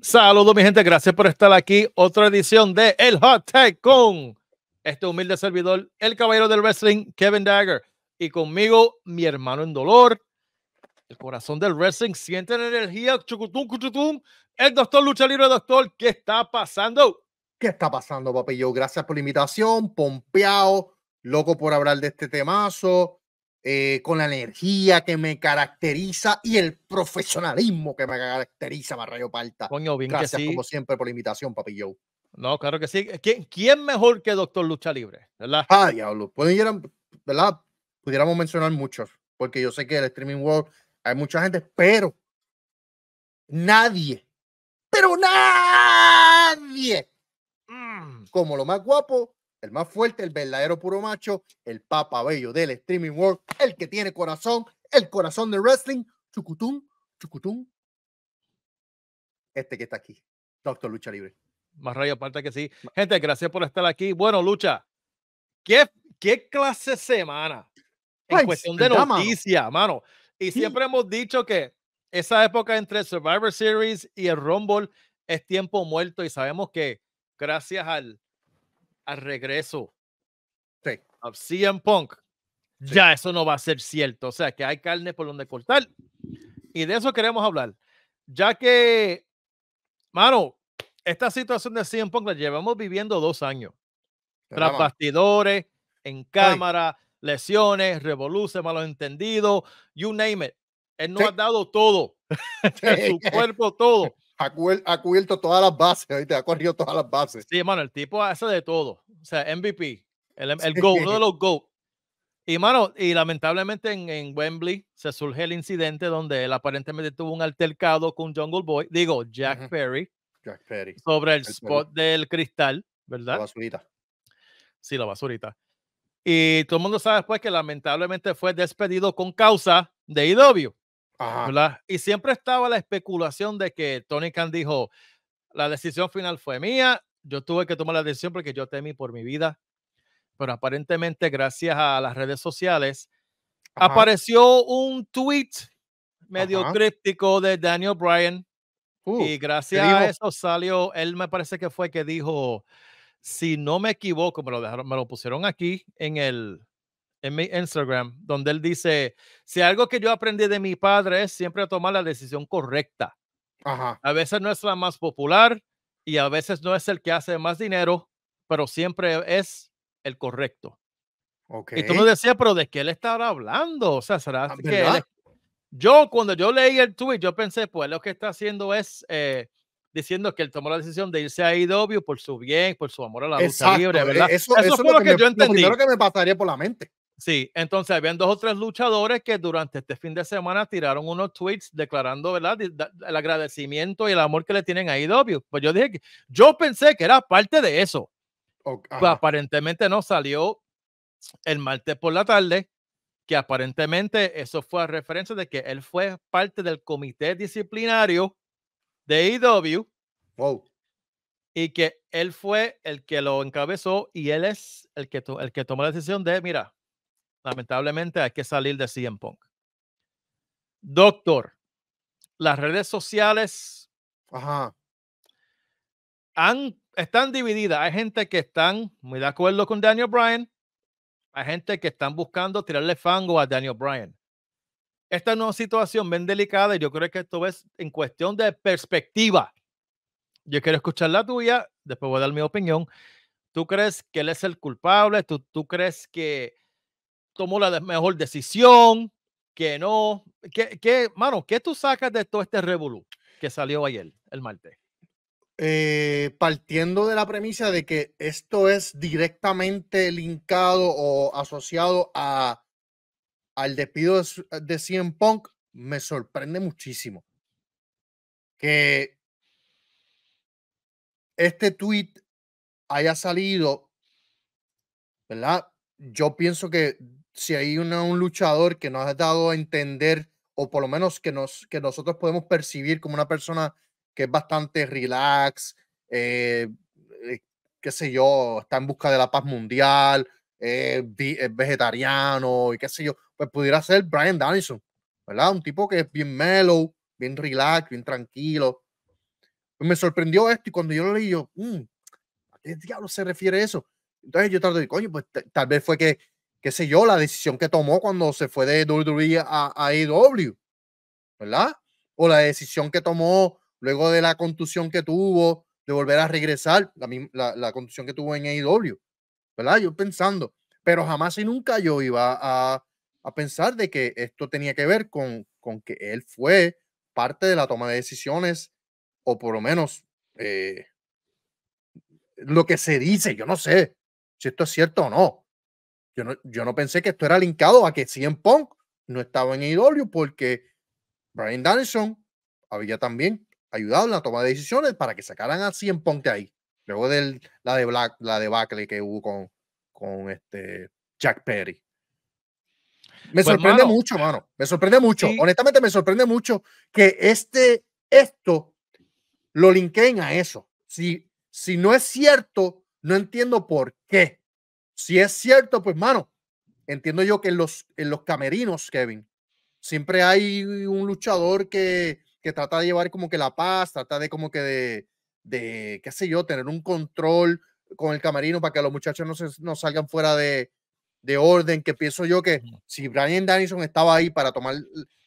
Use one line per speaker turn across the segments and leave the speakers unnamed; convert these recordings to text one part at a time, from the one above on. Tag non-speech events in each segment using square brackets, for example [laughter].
Saludos, mi gente. Gracias por estar aquí. Otra edición de El Hot Tech con este humilde servidor, el caballero del wrestling, Kevin Dagger. Y conmigo, mi hermano en dolor, el corazón del wrestling. Sienten energía, El doctor Lucha Libre, doctor, ¿qué está pasando?
¿Qué está pasando, papillo? Gracias por la invitación. Pompeado, loco por hablar de este temazo. Eh, con la energía que me caracteriza y el profesionalismo que me caracteriza, Marrayo Palta. Coño, Gracias, como siempre, por la invitación, papi No, claro que sí. ¿Quién, mejor que Doctor Lucha Libre? ¿Verdad? Ah, diablo. ¿verdad? Pudiéramos mencionar muchos, porque yo sé que el Streaming World hay mucha gente, pero nadie, pero nadie, mm. como lo más guapo el más fuerte, el verdadero puro macho, el papa bello del streaming world, el que tiene corazón, el corazón de wrestling, chucutum, chucutum.
Este que está aquí, Doctor Lucha Libre. Más rayo, aparte que sí. Gente, gracias por estar aquí. Bueno, Lucha, ¿qué, qué clase semana? En cuestión de noticia, mano. Y siempre hemos dicho que esa época entre Survivor Series y el Rumble es tiempo muerto y sabemos que gracias al al regreso sí. CM Punk, ya eso no va a ser cierto. O sea, que hay carne por donde cortar. Y de eso queremos hablar. Ya que, mano, esta situación de CM Punk la llevamos viviendo dos años. Tras bastidores, en cámara, lesiones, revoluciones, malos entendidos, you name it. Él no ha dado todo, [laughs] su cuerpo todo
ha, cubierto todas las bases, te ha corrido todas las bases.
Sí, hermano, el tipo hace de todo. O sea, MVP, el, el go, uno de los GO Y, mano, y lamentablemente en, Wembley se surge el incidente donde él aparentemente tuvo un altercado con Jungle Boy, digo, Jack Perry. Sobre el, spot del cristal, ¿verdad? La basurita. Sí, la basurita. Y todo el mundo sabe después pues, que lamentablemente fue despedido con causa de IW. Y siempre estaba la especulación de que Tony Khan dijo, la decisión final fue mía, yo tuve que tomar la decisión porque yo temí por mi vida, pero aparentemente gracias a las redes sociales
apareció
un tweet medio críptico de Daniel Bryan uh, y gracias a eso salió, él me parece que fue que dijo, si no me equivoco, lo, me lo pusieron aquí en el, en mi Instagram, donde él dice, si algo que yo aprendí de mi padre es siempre tomar la decisión correcta. A veces no es la más popular y a veces no es el que hace más dinero, pero siempre es el correcto. Okay. Y tú me decías, pero ¿de qué él estaba hablando? O sea, ¿será ah, que Yo cuando yo leí el tweet, yo pensé, pues lo que está haciendo es... Eh, diciendo que él tomó la decisión de irse a IW por su bien, por su amor a la lucha libre, ¿verdad? E eso, lo que, yo entendí. Lo primero que
me pasaría por la mente.
Sí, entonces habían dos o tres luchadores que durante este fin de semana tiraron unos tweets declarando, ¿verdad?, el agradecimiento y el amor que le tienen a IW. E pues yo dije que yo pensé que era parte de eso. Pues aparentemente no salió el martes por la tarde, que aparentemente eso fue a referencia de que él fue parte del comité disciplinario de IW. E y que él fue el que lo encabezó y él es el que, el que tomó la decisión de, mira, lamentablemente hay que salir de CM Punk. Doctor, las redes sociales están divididas. Hay gente que están muy de acuerdo con Daniel Bryan. Hay gente que están buscando tirarle fango a Daniel Bryan. Esta es una situación bien delicada y yo creo que esto es en cuestión de perspectiva. Yo quiero escuchar la tuya, después voy a dar mi opinión. ¿Tú crees que él es el culpable? tú crees que tomó la mejor decisión, que no. ¿Qué, que mano, qué tú sacas de todo este revolú que salió ayer,
el martes? Eh, partiendo de la premisa de que esto es directamente linkado o asociado a, al despido de, Cien CM Punk, me sorprende muchísimo que este tweet haya salido, ¿verdad? Yo pienso que si hay un luchador que nos ha dado a entender, o por lo menos que, nos, que nosotros podemos percibir como una persona que es bastante relax, eh, eh qué sé yo, está en busca de la paz mundial, es vegetariano y qué sé yo, pues pudiera ser Brian Danielson, ¿verdad? Un tipo que es bien mellow, bien relax, bien tranquilo. Pues me sorprendió esto y cuando yo lo leí, yo, mm, ¿a qué diablo se refiere eso? Entonces yo trato de, coño, pues tal vez fue que qué sé yo, la decisión que tomó cuando se fue de WWE a, a e ¿verdad? O la decisión que tomó luego de la contusión que tuvo de volver a regresar, la, contusión que tuvo en AEW, ¿verdad? Yo pensando, pero jamás y nunca yo iba a, a pensar de que esto tenía que ver con, con que él fue parte de la toma de decisiones, o por lo menos eh, lo que se dice, yo no sé si esto es cierto o no, yo no, yo no pensé que esto era linkado a que 100 Punk no estaba en IW e porque Brian Danielson había también ayudado en la toma de decisiones para que sacaran a 100 Punk de ahí. Luego de la de la de que hubo con, con este Jack Perry. Me pues, sorprende mucho, mano. Me sorprende mucho. Honestamente, me sorprende mucho que este, esto lo linkeen a eso. Si, si no es cierto, no entiendo por qué. Si es cierto, pues, mano, entiendo yo que en los, en los camerinos, Kevin, siempre hay un luchador que, que trata de llevar como que la paz, trata de como que de, qué sé yo, tener un control con el camerino para que los muchachos no, se, no salgan fuera de, orden, que pienso yo que si Brian Danielson estaba ahí para tomar,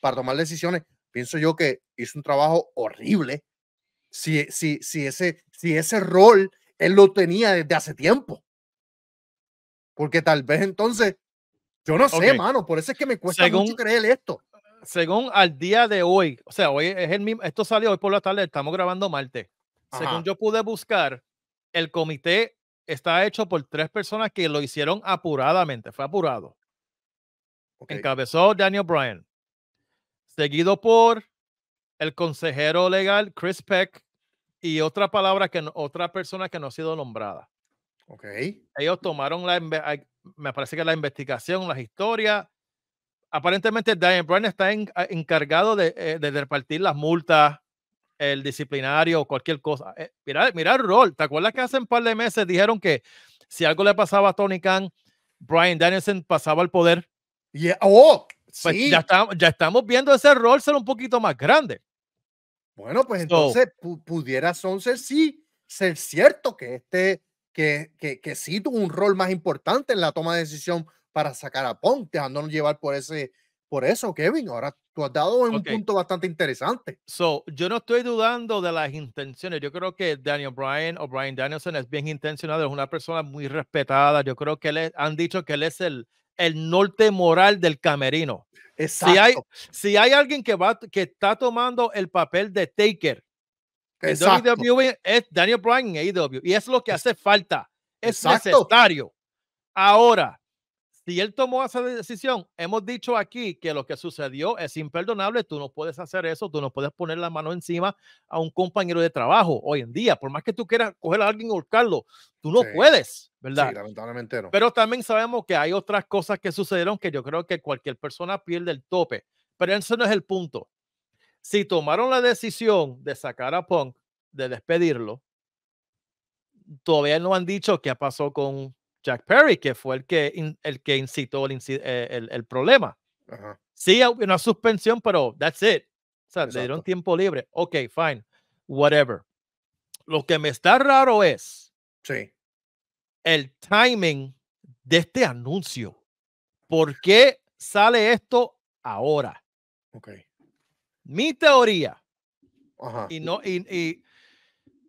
para tomar decisiones, pienso yo que hizo un trabajo horrible. Si, si, si, ese, si ese rol él lo tenía desde hace tiempo. Porque tal vez entonces, yo no sé, hermano, mano, por eso es que me cuesta mucho
creer esto. Según al día de hoy, o sea, hoy es el mismo, esto salió hoy por la tarde, estamos grabando martes. Según yo pude buscar, el comité está hecho por tres personas que lo hicieron apuradamente, fue apurado. Encabezó Daniel Bryan, seguido por el consejero legal Chris Peck y otra palabra que otra persona que no ha sido nombrada. Okay. Ellos tomaron la, me parece que la investigación, las historias. Aparentemente Diane Bryan está ah, encargado eh, de, repartir las multas, el disciplinario, cualquier cosa. Eh, mira, mira el rol. ¿Te acuerdas que hace un par de meses dijeron que si algo le pasaba a Tony Khan, Brian Danielson pasaba al poder? Y Oh, pues sí. ya,
ya estamos viendo ese rol ser un poquito más grande. Bueno, pues entonces pudiera sí ser cierto que este que, que, que sí tuvo un rol más importante en la toma de decisión para sacar a Punk, dejándonos llevar por ese, por eso, Kevin. Ahora tú has dado un punto bastante interesante. So, yo no estoy dudando de
las intenciones. Yo creo que Daniel Bryan o Bryan Danielson es bien intencionado, es una persona muy respetada. Yo creo que le han dicho que él es el, el norte moral del camerino. Exacto. Si hay, si hay alguien que, va, que está tomando el papel de taker es Daniel Bryan en AEW y es lo que hace falta. Es necesario. Ahora, si él tomó esa decisión, hemos dicho aquí que lo que sucedió es imperdonable. Tú no puedes hacer eso, tú no puedes poner la mano encima a un compañero de trabajo hoy en día, por más que tú quieras coger a alguien y ahorcarlo, tú no puedes, ¿verdad? Sí, lamentablemente no. Pero también sabemos que hay otras cosas que sucedieron que yo creo que cualquier persona pierde el tope. Pero ese no es el punto si tomaron la decisión de sacar a Punk, de despedirlo, todavía no han dicho qué pasó con Jack Perry, que fue el que, el que incitó el, eh, problema. Ajá. Sí, una suspensión, pero that's it. O sea, le dieron tiempo libre. Ok, fine, whatever. Lo que me está raro es sí. el timing de este anuncio. ¿Por qué sale esto ahora? Okay mi teoría, y no, y,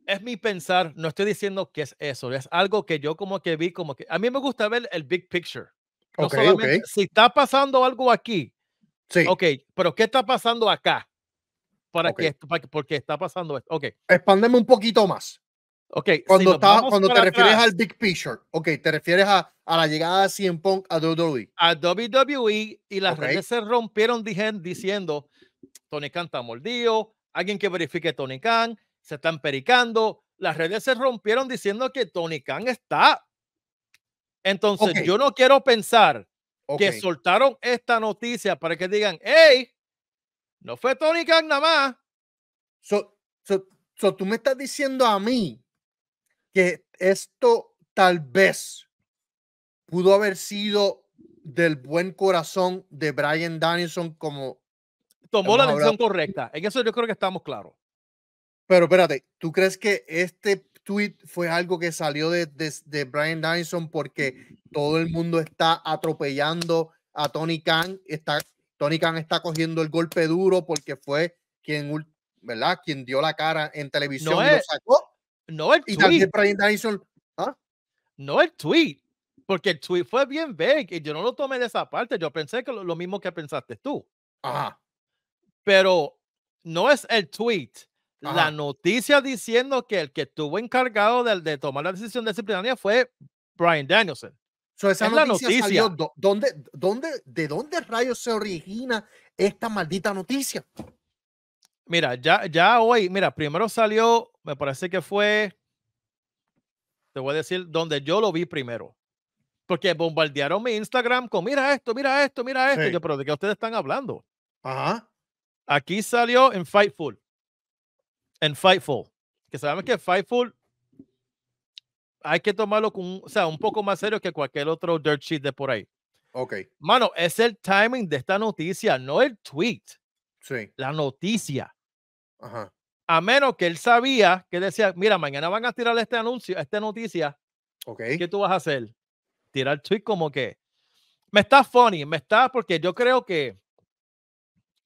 es mi pensar, no estoy diciendo que es eso, es algo que yo como que vi, como que a mí me gusta ver el big picture. Si está pasando algo aquí, sí. ok, pero ¿qué está pasando acá? Para okay. que, para, porque está pasando esto. Ok.
Expándeme un poquito más. Ok. Cuando, cuando te refieres al big picture, ok, te refieres a, a la llegada de 100 Punk a WWE.
A WWE y las redes se rompieron diciendo Tony Khan está mordido, alguien que verifique Tony Khan, se están pericando. Las redes se rompieron diciendo que Tony Khan está. Entonces, yo no quiero pensar que soltaron esta noticia para que
digan, hey, no fue Tony Khan nada más. So, tú me estás diciendo a mí que esto tal vez pudo haber sido del buen corazón de Brian Danielson como Tomó la decisión
correcta. En eso yo creo que estamos claros.
Pero espérate, ¿tú crees que este tweet fue algo que salió de, de, Brian Dyson porque todo el mundo está atropellando a Tony Khan? Está, Tony Khan está cogiendo el golpe duro porque fue quien, ¿verdad? quien dio la cara en televisión no y lo sacó.
No el tweet. también
Brian Dyson. ¿ah? No el tweet,
porque el tweet fue bien vague y yo no lo tomé de esa parte. Yo pensé que lo, lo mismo que pensaste tú. Ajá pero no es el tweet. La noticia diciendo que el que estuvo encargado de, de tomar la decisión disciplinaria fue Brian Danielson.
esa es la noticia. Salió, dónde, ¿De dónde rayos se origina esta maldita noticia?
Mira, ya, ya hoy, mira, primero salió, me parece que fue, te voy a decir, donde yo lo vi primero. Porque bombardearon mi Instagram con, mira esto, mira esto, mira esto. Yo, pero ¿de qué ustedes están hablando? Ajá. Aquí salió en Fightful. En Fightful. Que sabemos que Fightful hay que tomarlo con, sea, un poco más serio que cualquier otro dirt sheet de por ahí. Ok. Mano, es el timing de esta noticia, no el tweet. Sí. La noticia. Ajá. A menos que él sabía que decía, mira, mañana van a tirar este anuncio, esta noticia. Ok. ¿Qué tú vas a hacer? Tirar tweet como que. Me está funny, me está porque yo creo que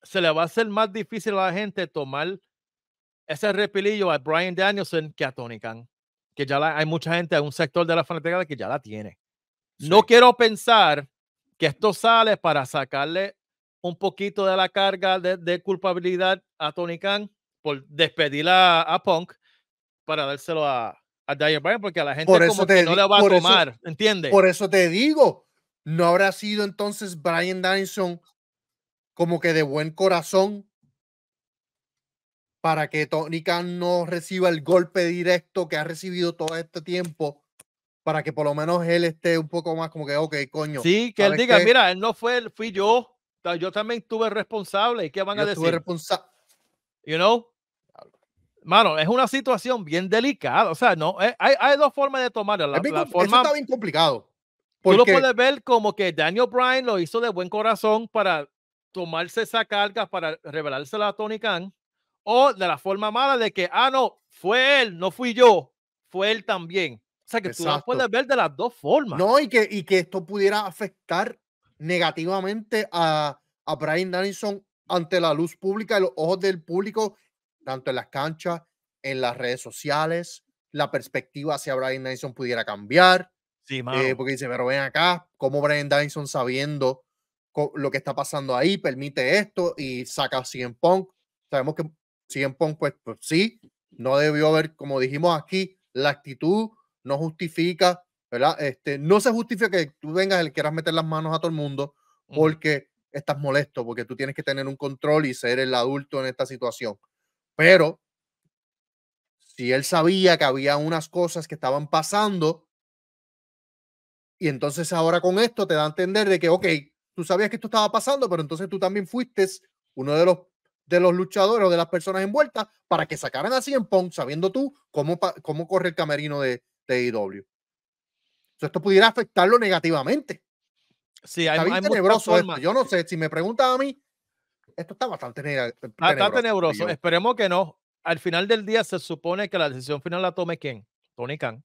se le va a hacer más difícil a la gente tomar ese repilillo a Brian Danielson que a Tony Khan. Que ya la, hay mucha gente, en un sector de la fanática que ya la tiene. No quiero pensar que esto sale para sacarle un poquito de la carga de, culpabilidad a Tony Khan por despedir a, Punk para dárselo a, a Bryan porque a la gente como que no le va a tomar, ¿entiendes? Por eso
te digo, ¿no habrá sido entonces Brian Danielson como que de buen corazón para que Tony Khan no reciba el golpe directo que ha recibido todo este tiempo para que por lo menos él esté un poco más como que, ok, coño. Sí, que él diga, mira,
él no fue, fui yo. Yo también tuve responsable. ¿Y qué van a decir? responsable. You know? Mano, es una situación bien delicada. O sea, no, eh, hay, hay dos formas de tomarla. La, forma, eso está bien complicado. Porque... Tú lo puedes ver como que Daniel Bryan lo hizo de buen corazón para tomarse esa carga para revelársela a Tony Khan, o de la forma mala de que, ah, no, fue él, no fui yo, fue él también. O sea, que tú las puedes ver de las dos
formas. No, y que, y que esto pudiera afectar negativamente a, a Brian Danielson ante la luz pública los ojos del público, tanto en las canchas, en las redes sociales, la perspectiva hacia Brian Danielson pudiera cambiar. Sí, eh, porque dice, pero ven acá, como Brian Danielson sabiendo lo que está pasando ahí, permite esto y saca a CM Sabemos que CM Punk, pues, pues, sí, no debió haber, como dijimos aquí, la actitud no justifica, ¿verdad? Este, no se justifica que tú vengas y le quieras meter las manos a todo el mundo porque estás molesto, porque tú tienes que tener un control y ser el adulto en esta situación. Pero si él sabía que había unas cosas que estaban pasando, y entonces ahora con esto te da a entender de que, ok, tú sabías que esto estaba pasando, pero entonces tú también fuiste uno de los, de los luchadores o de las personas envueltas para que sacaran así en Pong, sabiendo tú cómo, cómo corre el camerino de, de IW. E esto pudiera afectarlo negativamente.
Sí, está bien tenebroso esto.
Yo no sé, si me preguntan a mí, esto está bastante tenebroso. Eh, ah, está tenebroso.
Esperemos que no. Al final del día se supone que la decisión final la tome quién? Tony Khan.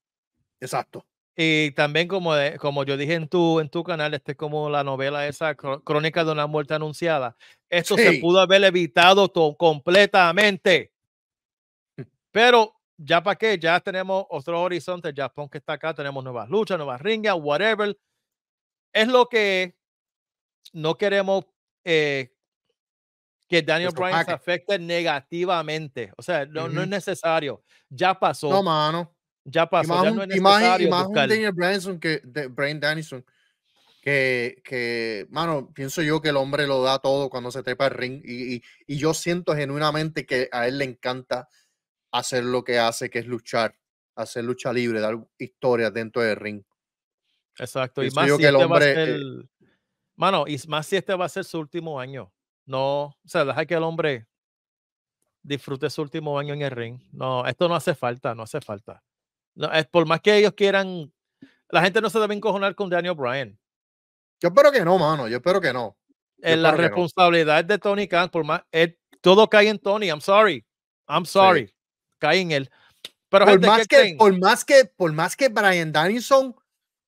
Exacto. Y también, como, como yo dije en tu, en tu canal, este es como la novela esa, Crónica de una muerte anunciada. Esto se pudo haber evitado completamente. Pero ya para qué, ya tenemos otro horizonte ya que está acá, tenemos nuevas luchas, nuevas ringas, whatever. Es lo que no queremos eh, que Daniel Bryan se afecte negativamente. O sea, no, no es necesario.
Ya pasó. No, mano ya Y más, un Daniel Branson que de, Brain Dennison, que, mano, pienso yo que el hombre lo da todo cuando se trepa el ring. Y, yo siento genuinamente que a él le encanta hacer lo que hace, que es luchar, hacer lucha libre, dar historias dentro del ring.
Exacto. y más si que el este hombre. Eh mano, y más si este va a ser su último año. No, o sea, deja que el hombre disfrute su último año en el ring. No, esto no hace falta, no hace falta por más que ellos quieran, la gente no se debe encojonar con Daniel Bryan. Yo espero que no, mano. Yo espero que no. la responsabilidad de Tony Khan, por más, todo cae en Tony. I'm sorry. I'm sorry. Cae
en él. Pero por, más que, por, más que, por más que Brian Danielson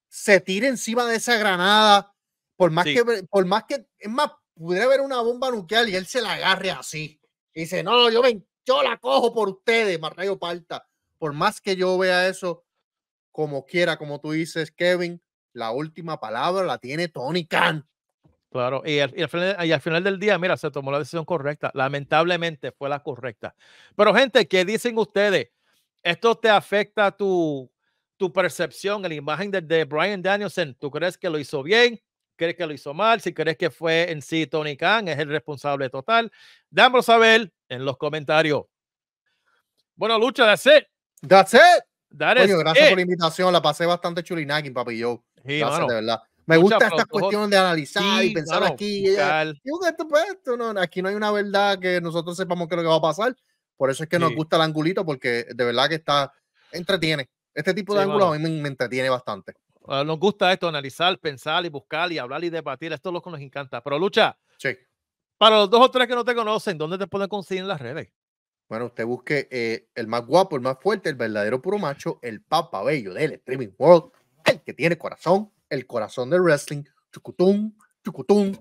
se tire encima de esa granada, por más que, por más que, es más, pudiera haber una bomba nuclear y él se la agarre así. dice, no, yo, me, yo la cojo por ustedes, Marrayo Palta por más que yo vea eso, como quiera, como tú dices, Kevin, la última palabra la tiene Tony Khan.
Claro, y al, final, del día, mira, se tomó la decisión correcta. Lamentablemente fue la correcta. Pero gente, ¿qué dicen ustedes? ¿Esto te afecta tu, tu percepción, la imagen de, Brian Danielson? ¿Tú crees que lo hizo bien? ¿Crees que lo hizo mal? Si crees que fue en sí Tony Khan, es el responsable total. Dámoslo saber en los comentarios. Bueno,
Lucha, de hacer. That's it. That Coño, gracias por la invitación. La pasé bastante chulinaking, papi. Yo, de verdad. Me gusta esta cuestión de analizar y pensar aquí. Pues, aquí no hay una verdad que nosotros sepamos qué es lo que va a pasar. Por eso es que nos gusta el angulito, porque de verdad que está entretiene. Este tipo de ángulo a mí me, entretiene bastante.
Ah, nos gusta esto, analizar, pensar y buscar y hablar y debatir. Esto es lo que nos encanta. Pero Lucha, sí.
para los dos o tres que no te conocen, ¿dónde te pueden conseguir en las redes? Bueno, usted busque eh, el más guapo, el más fuerte, el verdadero puro macho, el papa bello del Streaming World, el que tiene corazón, el corazón del wrestling, chucutum, chucutum,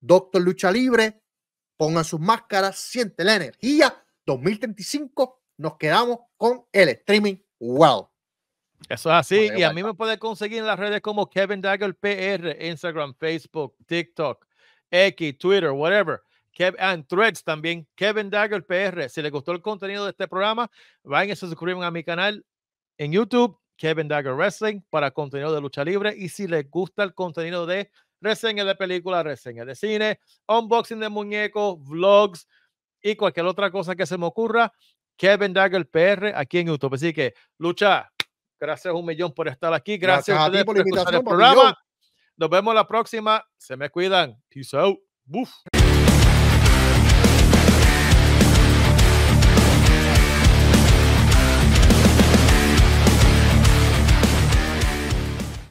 doctor lucha libre, pongan sus máscaras, siente la energía, 2035 nos quedamos con el Streaming World. Eso es así, y a mí
me puede conseguir en las redes como Kevin Dagger PR, Instagram, Facebook, TikTok, X, Twitter, whatever. Threads también, Kevin Dagger PR. Si les gustó el contenido de este programa, vayan y se a mi canal en YouTube, Kevin Dagger Wrestling, para contenido de lucha libre. Y si les gusta el contenido de reseñas de películas, reseñas de cine, unboxing de muñecos, vlogs y cualquier otra cosa que se me ocurra, Kevin Dagger PR aquí en YouTube. Así que, lucha, gracias un millón por estar aquí. Gracias, a, por, por programa. Nos vemos la próxima. Se me cuidan. Peace out.
Buf.